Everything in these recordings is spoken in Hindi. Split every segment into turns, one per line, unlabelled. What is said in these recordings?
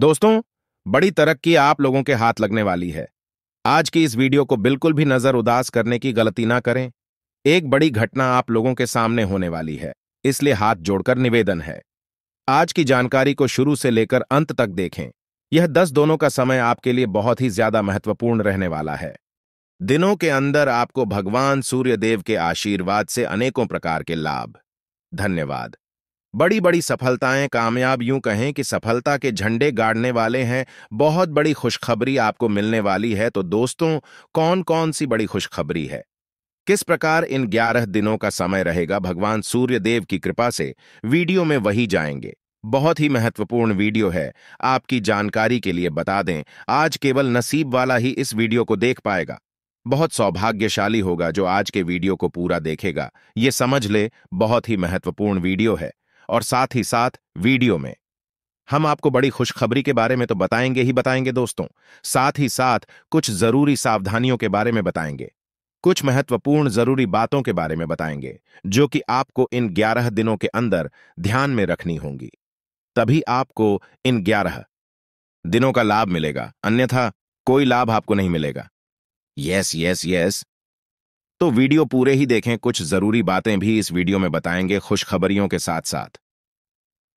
दोस्तों बड़ी तरक्की आप लोगों के हाथ लगने वाली है आज की इस वीडियो को बिल्कुल भी नजर उदास करने की गलती ना करें एक बड़ी घटना आप लोगों के सामने होने वाली है इसलिए हाथ जोड़कर निवेदन है आज की जानकारी को शुरू से लेकर अंत तक देखें यह दस दोनों का समय आपके लिए बहुत ही ज्यादा महत्वपूर्ण रहने वाला है दिनों के अंदर आपको भगवान सूर्यदेव के आशीर्वाद से अनेकों प्रकार के लाभ धन्यवाद बड़ी बड़ी सफलताएं कामयाब यूं कहें कि सफलता के झंडे गाड़ने वाले हैं बहुत बड़ी खुशखबरी आपको मिलने वाली है तो दोस्तों कौन कौन सी बड़ी खुशखबरी है किस प्रकार इन ग्यारह दिनों का समय रहेगा भगवान सूर्य देव की कृपा से वीडियो में वही जाएंगे बहुत ही महत्वपूर्ण वीडियो है आपकी जानकारी के लिए बता दें आज केवल नसीब वाला ही इस वीडियो को देख पाएगा बहुत सौभाग्यशाली होगा जो आज के वीडियो को पूरा देखेगा ये समझ ले बहुत ही महत्वपूर्ण वीडियो है और साथ ही साथ वीडियो में हम आपको बड़ी खुशखबरी के बारे में तो बताएंगे ही बताएंगे दोस्तों साथ ही साथ कुछ जरूरी सावधानियों के बारे में बताएंगे कुछ महत्वपूर्ण जरूरी बातों के बारे में बताएंगे जो कि आपको इन ग्यारह दिनों के अंदर ध्यान में रखनी होंगी तभी आपको इन ग्यारह दिनों का लाभ मिलेगा अन्यथा कोई लाभ आपको नहीं मिलेगा यस यस यस तो वीडियो पूरे ही देखें कुछ जरूरी बातें भी इस वीडियो में बताएंगे खुशखबरियों के साथ साथ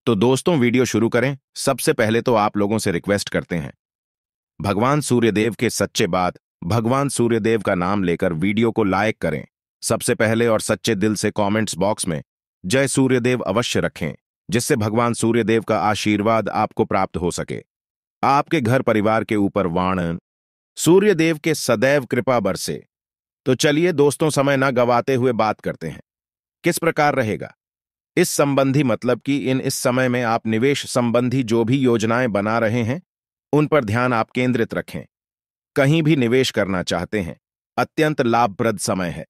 तो दोस्तों वीडियो शुरू करें सबसे पहले तो आप लोगों से रिक्वेस्ट करते हैं भगवान सूर्यदेव के सच्चे बात भगवान सूर्यदेव का नाम लेकर वीडियो को लाइक करें सबसे पहले और सच्चे दिल से कमेंट्स बॉक्स में जय सूर्यदेव अवश्य रखें जिससे भगवान सूर्यदेव का आशीर्वाद आपको प्राप्त हो सके आपके घर परिवार के ऊपर वाण सूर्यदेव के सदैव कृपा बरसे तो चलिए दोस्तों समय ना गवाते हुए बात करते हैं किस प्रकार रहेगा इस संबंधी मतलब कि इन इस समय में आप निवेश संबंधी जो भी योजनाएं बना रहे हैं उन पर ध्यान आप केंद्रित रखें कहीं भी निवेश करना चाहते हैं अत्यंत लाभप्रद समय है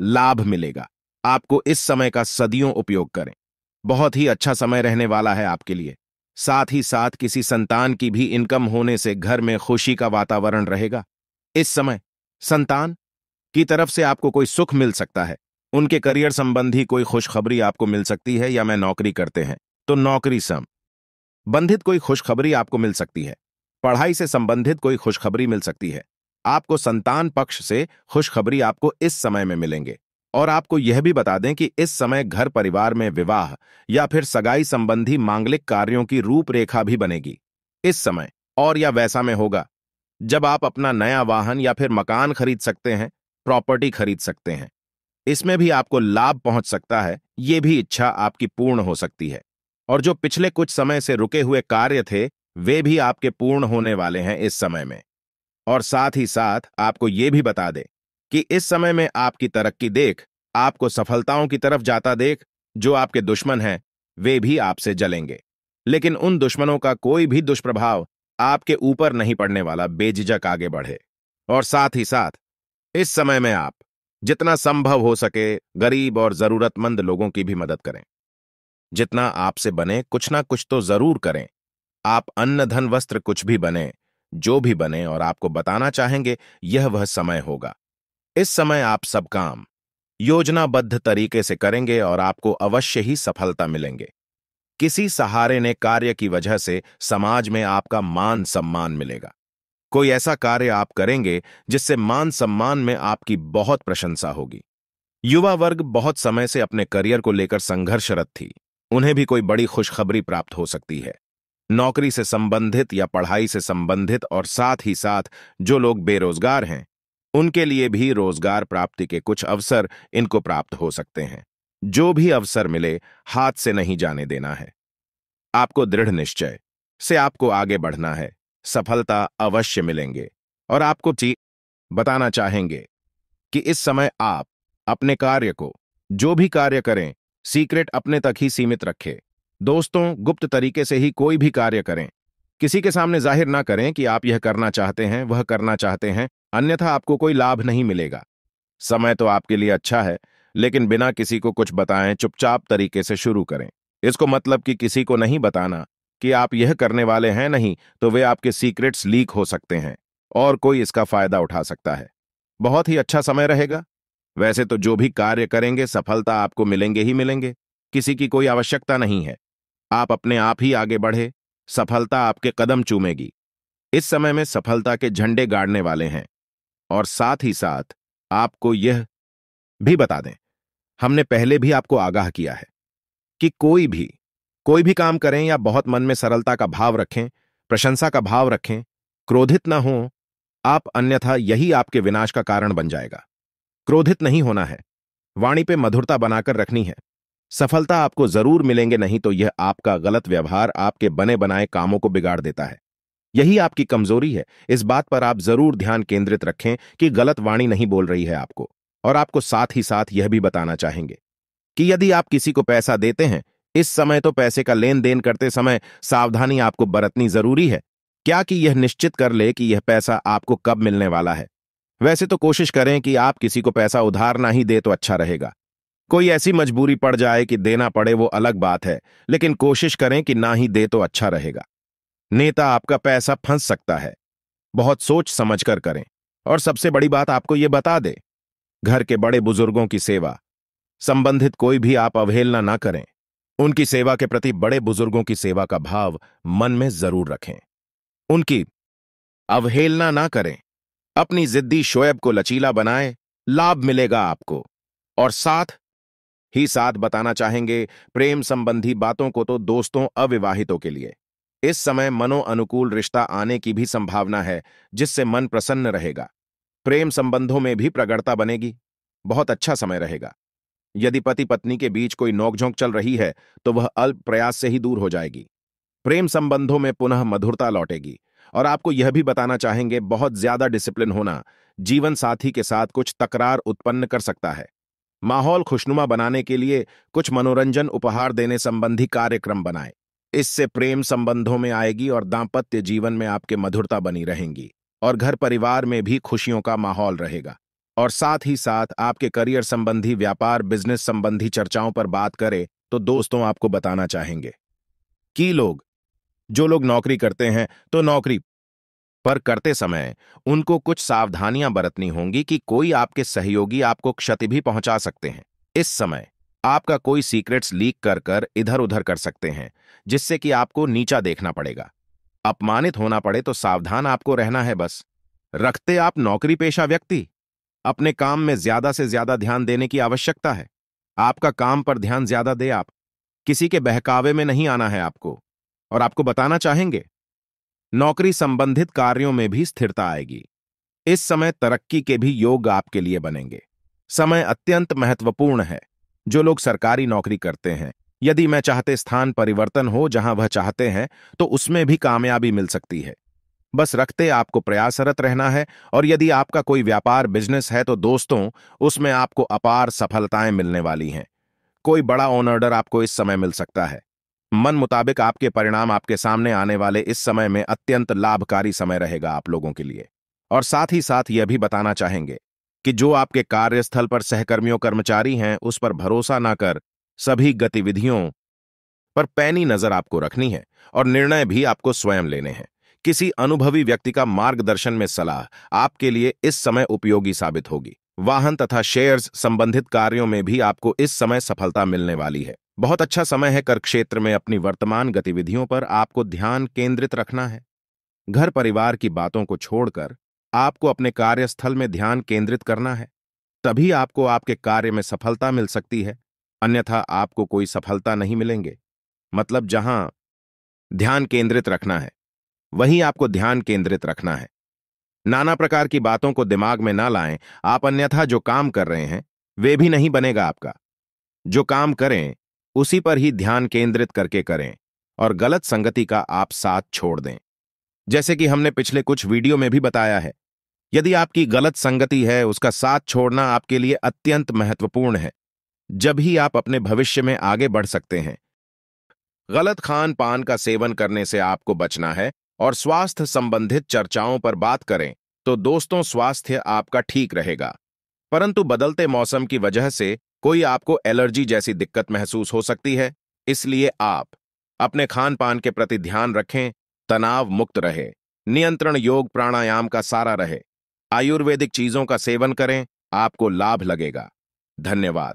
लाभ मिलेगा आपको इस समय का सदियों उपयोग करें बहुत ही अच्छा समय रहने वाला है आपके लिए साथ ही साथ किसी संतान की भी इनकम होने से घर में खुशी का वातावरण रहेगा इस समय संतान की तरफ से आपको कोई सुख मिल सकता है उनके करियर संबंधी कोई खुशखबरी आपको मिल सकती है या मैं नौकरी करते हैं तो नौकरी सम बंधित कोई खुशखबरी आपको मिल सकती है पढ़ाई से संबंधित कोई खुशखबरी मिल सकती है आपको संतान पक्ष से खुशखबरी आपको इस समय में मिलेंगे और आपको यह भी बता दें कि इस समय घर परिवार में विवाह या फिर सगाई संबंधी मांगलिक कार्यों की रूपरेखा भी बनेगी इस समय और या वैसा में होगा जब आप अपना नया वाहन या फिर मकान खरीद सकते हैं प्रॉपर्टी खरीद सकते हैं इसमें भी आपको लाभ पहुंच सकता है ये भी इच्छा आपकी पूर्ण हो सकती है और जो पिछले कुछ समय से रुके हुए कार्य थे वे भी आपके पूर्ण होने वाले हैं इस समय में और साथ ही साथ आपको ये भी बता दे कि इस समय में आपकी तरक्की देख आपको सफलताओं की तरफ जाता देख जो आपके दुश्मन हैं वे भी आपसे जलेंगे लेकिन उन दुश्मनों का कोई भी दुष्प्रभाव आपके ऊपर नहीं पड़ने वाला बेझिझक आगे बढ़े और साथ ही साथ इस समय में आप जितना संभव हो सके गरीब और जरूरतमंद लोगों की भी मदद करें जितना आपसे बने कुछ ना कुछ तो जरूर करें आप अन्न धन वस्त्र कुछ भी बने जो भी बने और आपको बताना चाहेंगे यह वह समय होगा इस समय आप सब काम योजनाबद्ध तरीके से करेंगे और आपको अवश्य ही सफलता मिलेंगे किसी सहारे ने कार्य की वजह से समाज में आपका मान सम्मान मिलेगा कोई ऐसा कार्य आप करेंगे जिससे मान सम्मान में आपकी बहुत प्रशंसा होगी युवा वर्ग बहुत समय से अपने करियर को लेकर संघर्षरत थी उन्हें भी कोई बड़ी खुशखबरी प्राप्त हो सकती है नौकरी से संबंधित या पढ़ाई से संबंधित और साथ ही साथ जो लोग बेरोजगार हैं उनके लिए भी रोजगार प्राप्ति के कुछ अवसर इनको प्राप्त हो सकते हैं जो भी अवसर मिले हाथ से नहीं जाने देना है आपको दृढ़ निश्चय से आपको आगे बढ़ना है सफलता अवश्य मिलेंगे और आपको बताना चाहेंगे कि इस समय आप अपने कार्य को जो भी कार्य करें सीक्रेट अपने तक ही सीमित रखें दोस्तों गुप्त तरीके से ही कोई भी कार्य करें किसी के सामने जाहिर ना करें कि आप यह करना चाहते हैं वह करना चाहते हैं अन्यथा आपको कोई लाभ नहीं मिलेगा समय तो आपके लिए अच्छा है लेकिन बिना किसी को कुछ बताएं चुपचाप तरीके से शुरू करें इसको मतलब कि किसी को नहीं बताना कि आप यह करने वाले हैं नहीं तो वे आपके सीक्रेट्स लीक हो सकते हैं और कोई इसका फायदा उठा सकता है बहुत ही अच्छा समय रहेगा वैसे तो जो भी कार्य करेंगे सफलता आपको मिलेंगे ही मिलेंगे किसी की कोई आवश्यकता नहीं है आप अपने आप ही आगे बढ़े सफलता आपके कदम चूमेगी इस समय में सफलता के झंडे गाड़ने वाले हैं और साथ ही साथ आपको यह भी बता दें हमने पहले भी आपको आगाह किया है कि कोई भी कोई भी काम करें या बहुत मन में सरलता का भाव रखें प्रशंसा का भाव रखें क्रोधित ना हो आप अन्यथा यही आपके विनाश का कारण बन जाएगा क्रोधित नहीं होना है वाणी पे मधुरता बनाकर रखनी है सफलता आपको जरूर मिलेंगे नहीं तो यह आपका गलत व्यवहार आपके बने बनाए कामों को बिगाड़ देता है यही आपकी कमजोरी है इस बात पर आप जरूर ध्यान केंद्रित रखें कि गलत वाणी नहीं बोल रही है आपको और आपको साथ ही साथ यह भी बताना चाहेंगे कि यदि आप किसी को पैसा देते हैं इस समय तो पैसे का लेन देन करते समय सावधानी आपको बरतनी जरूरी है क्या कि यह निश्चित कर ले कि यह पैसा आपको कब मिलने वाला है वैसे तो कोशिश करें कि आप किसी को पैसा उधार ना ही दे तो अच्छा रहेगा कोई ऐसी मजबूरी पड़ जाए कि देना पड़े वो अलग बात है लेकिन कोशिश करें कि ना ही दे तो अच्छा रहेगा नेता आपका पैसा फंस सकता है बहुत सोच समझ कर करें और सबसे बड़ी बात आपको ये बता दे घर के बड़े बुजुर्गों की सेवा संबंधित कोई भी आप अवहेलना ना करें उनकी सेवा के प्रति बड़े बुजुर्गों की सेवा का भाव मन में जरूर रखें उनकी अवहेलना ना करें अपनी जिद्दी शोएब को लचीला बनाएं लाभ मिलेगा आपको और साथ ही साथ बताना चाहेंगे प्रेम संबंधी बातों को तो दोस्तों अविवाहितों के लिए इस समय मनो अनुकूल रिश्ता आने की भी संभावना है जिससे मन प्रसन्न रहेगा प्रेम संबंधों में भी प्रगड़ता बनेगी बहुत अच्छा समय रहेगा यदि पति पत्नी के बीच कोई नोकझोंक चल रही है तो वह अल्प प्रयास से ही दूर हो जाएगी प्रेम संबंधों में पुनः मधुरता लौटेगी और आपको यह भी बताना चाहेंगे बहुत ज्यादा डिसिप्लिन होना जीवन साथी के साथ कुछ तकरार उत्पन्न कर सकता है माहौल खुशनुमा बनाने के लिए कुछ मनोरंजन उपहार देने संबंधी कार्यक्रम बनाए इससे प्रेम संबंधों में आएगी और दाम्पत्य जीवन में आपके मधुरता बनी रहेंगी और घर परिवार में भी खुशियों का माहौल रहेगा और साथ ही साथ आपके करियर संबंधी व्यापार बिजनेस संबंधी चर्चाओं पर बात करें तो दोस्तों आपको बताना चाहेंगे कि लोग जो लोग नौकरी करते हैं तो नौकरी पर करते समय उनको कुछ सावधानियां बरतनी होंगी कि कोई आपके सहयोगी आपको क्षति भी पहुंचा सकते हैं इस समय आपका कोई सीक्रेट्स लीक कर कर इधर उधर कर सकते हैं जिससे कि आपको नीचा देखना पड़ेगा अपमानित होना पड़े तो सावधान आपको रहना है बस रखते आप नौकरी पेशा व्यक्ति अपने काम में ज्यादा से ज्यादा ध्यान देने की आवश्यकता है आपका काम पर ध्यान ज्यादा दे आप किसी के बहकावे में नहीं आना है आपको और आपको बताना चाहेंगे नौकरी संबंधित कार्यों में भी स्थिरता आएगी इस समय तरक्की के भी योग आपके लिए बनेंगे समय अत्यंत महत्वपूर्ण है जो लोग सरकारी नौकरी करते हैं यदि मैं चाहते स्थान परिवर्तन हो जहां वह चाहते हैं तो उसमें भी कामयाबी मिल सकती है बस रखते आपको प्रयासरत रहना है और यदि आपका कोई व्यापार बिजनेस है तो दोस्तों उसमें आपको अपार सफलताएं मिलने वाली हैं कोई बड़ा ऑनऑर्डर आपको इस समय मिल सकता है मन मुताबिक आपके परिणाम आपके सामने आने वाले इस समय में अत्यंत लाभकारी समय रहेगा आप लोगों के लिए और साथ ही साथ यह भी बताना चाहेंगे कि जो आपके कार्यस्थल पर सहकर्मियों कर्मचारी हैं उस पर भरोसा ना कर सभी गतिविधियों पर पैनी नजर आपको रखनी है और निर्णय भी आपको स्वयं लेने हैं किसी अनुभवी व्यक्ति का मार्गदर्शन में सलाह आपके लिए इस समय उपयोगी साबित होगी वाहन तथा शेयर्स संबंधित कार्यों में भी आपको इस समय सफलता मिलने वाली है बहुत अच्छा समय है कर क्षेत्र में अपनी वर्तमान गतिविधियों पर आपको ध्यान केंद्रित रखना है घर परिवार की बातों को छोड़कर आपको अपने कार्यस्थल में ध्यान केंद्रित करना है तभी आपको आपके कार्य में सफलता मिल सकती है अन्यथा आपको कोई सफलता नहीं मिलेंगे मतलब जहां ध्यान केंद्रित रखना है वहीं आपको ध्यान केंद्रित रखना है नाना प्रकार की बातों को दिमाग में ना लाएं आप अन्यथा जो काम कर रहे हैं वे भी नहीं बनेगा आपका जो काम करें उसी पर ही ध्यान केंद्रित करके करें और गलत संगति का आप साथ छोड़ दें जैसे कि हमने पिछले कुछ वीडियो में भी बताया है यदि आपकी गलत संगति है उसका साथ छोड़ना आपके लिए अत्यंत महत्वपूर्ण है जब ही आप अपने भविष्य में आगे बढ़ सकते हैं गलत खान पान का सेवन करने से आपको बचना है और स्वास्थ्य संबंधित चर्चाओं पर बात करें तो दोस्तों स्वास्थ्य आपका ठीक रहेगा परंतु बदलते मौसम की वजह से कोई आपको एलर्जी जैसी दिक्कत महसूस हो सकती है इसलिए आप अपने खान पान के प्रति ध्यान रखें तनाव मुक्त रहे नियंत्रण योग प्राणायाम का सारा रहे आयुर्वेदिक चीजों का सेवन करें आपको लाभ लगेगा धन्यवाद